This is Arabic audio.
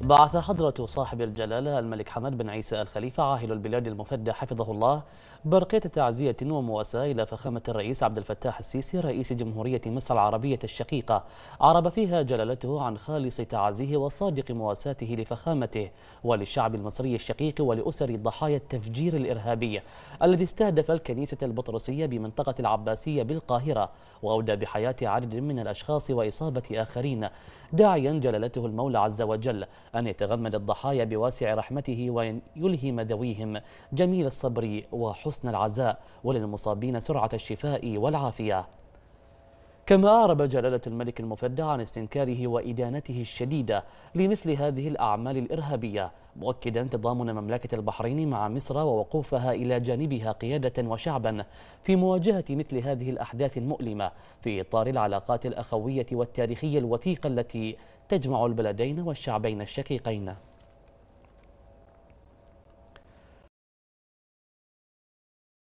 بعث حضرة صاحب الجلالة الملك حمد بن عيسى الخليفة عاهل البلاد المفدى حفظه الله برقية تعزية ومواساة إلى فخامة الرئيس عبد الفتاح السيسي رئيس جمهورية مصر العربية الشقيقة عرب فيها جلالته عن خالص تعزيه وصادق مواساته لفخامته وللشعب المصري الشقيق ولأسر ضحايا التفجير الإرهابي الذي استهدف الكنيسة البطرسية بمنطقة العباسية بالقاهرة وأودى بحياة عدد من الأشخاص وإصابة آخرين داعيا جلالته المولى عز وجل أن يتغمد الضحايا بواسع رحمته وأن يلهم ذويهم جميل الصبر وحسن العزاء وللمصابين سرعة الشفاء والعافية كما أعرب جلالة الملك المفدى عن استنكاره وإدانته الشديدة لمثل هذه الأعمال الإرهابية مؤكدا تضامن مملكة البحرين مع مصر ووقوفها إلى جانبها قيادة وشعبا في مواجهة مثل هذه الأحداث المؤلمة في إطار العلاقات الأخوية والتاريخية الوثيقة التي تجمع البلدين والشعبين الشقيقين